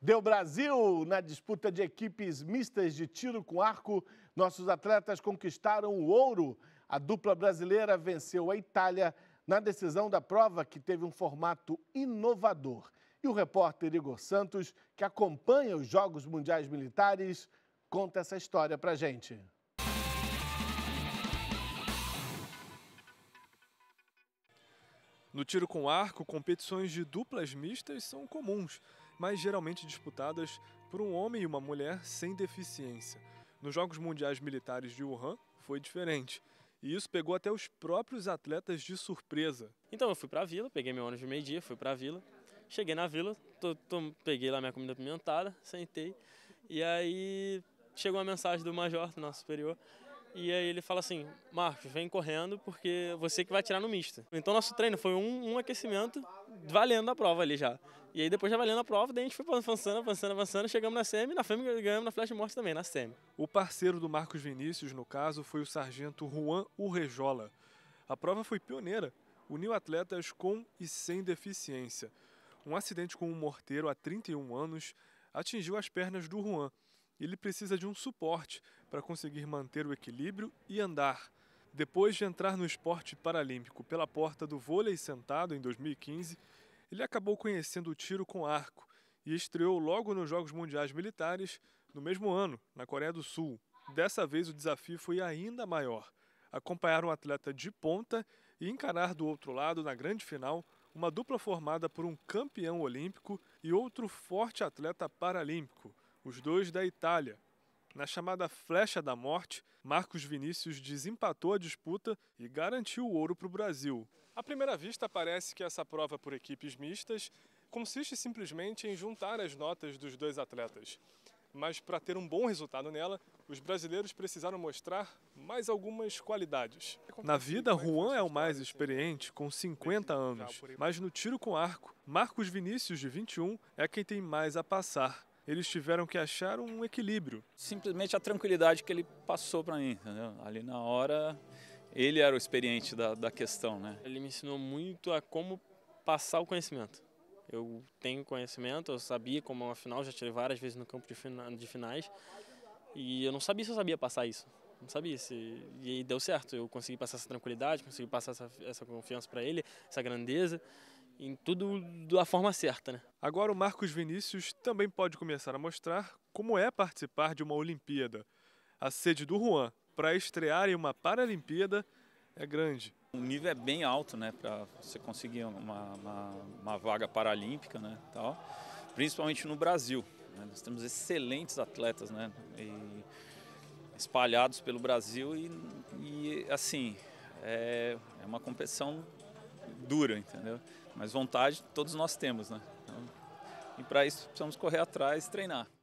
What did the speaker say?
Deu Brasil na disputa de equipes mistas de tiro com arco. Nossos atletas conquistaram o ouro. A dupla brasileira venceu a Itália na decisão da prova, que teve um formato inovador. E o repórter Igor Santos, que acompanha os Jogos Mundiais Militares, conta essa história para gente. No tiro com arco, competições de duplas mistas são comuns mas geralmente disputadas por um homem e uma mulher sem deficiência. Nos Jogos Mundiais Militares de Wuhan, foi diferente. E isso pegou até os próprios atletas de surpresa. Então eu fui para a vila, peguei meu ônibus de meio-dia, fui para a vila. Cheguei na vila, tô, tô, peguei lá minha comida pimentada, sentei. E aí chegou uma mensagem do major, do nosso superior, e aí ele fala assim: Marcos, vem correndo porque você que vai tirar no misto. Então nosso treino foi um, um aquecimento valendo a prova ali já. E aí depois já valendo a prova, daí a gente foi avançando, avançando, avançando, chegamos na semi, na FEMI ganhamos na flash morte também, na semi. O parceiro do Marcos Vinícius, no caso, foi o sargento Juan Urrejola. A prova foi pioneira, uniu atletas com e sem deficiência. Um acidente com um morteiro há 31 anos atingiu as pernas do Juan, ele precisa de um suporte para conseguir manter o equilíbrio e andar. Depois de entrar no esporte paralímpico pela porta do vôlei sentado em 2015, ele acabou conhecendo o tiro com arco e estreou logo nos Jogos Mundiais Militares no mesmo ano, na Coreia do Sul. Dessa vez o desafio foi ainda maior: acompanhar um atleta de ponta e encarar do outro lado, na grande final, uma dupla formada por um campeão olímpico e outro forte atleta paralímpico os dois da Itália. Na chamada Flecha da Morte, Marcos Vinícius desempatou a disputa e garantiu o ouro para o Brasil. À primeira vista, parece que essa prova por equipes mistas consiste simplesmente em juntar as notas dos dois atletas. Mas para ter um bom resultado nela, os brasileiros precisaram mostrar mais algumas qualidades. Na vida, Juan é o mais experiente, com 50 anos, mas no tiro com arco, Marcos Vinícius, de 21, é quem tem mais a passar eles tiveram que achar um equilíbrio. Simplesmente a tranquilidade que ele passou para mim, entendeu? Ali na hora, ele era o experiente da, da questão, né? Ele me ensinou muito a como passar o conhecimento. Eu tenho conhecimento, eu sabia como é uma final, já tirei várias vezes no campo de, fina, de finais, e eu não sabia se eu sabia passar isso. Não sabia se. E deu certo, eu consegui passar essa tranquilidade, consegui passar essa, essa confiança para ele, essa grandeza em tudo da forma certa. Né? Agora o Marcos Vinícius também pode começar a mostrar como é participar de uma Olimpíada. A sede do Juan para estrear em uma Paralimpíada é grande. O nível é bem alto, né, para você conseguir uma, uma, uma, vaga paralímpica, né, tal. Principalmente no Brasil, né? nós temos excelentes atletas, né, espalhados pelo Brasil e, e assim é, é uma competição dura, entendeu? Mas vontade todos nós temos, né? Então, e para isso precisamos correr atrás, treinar.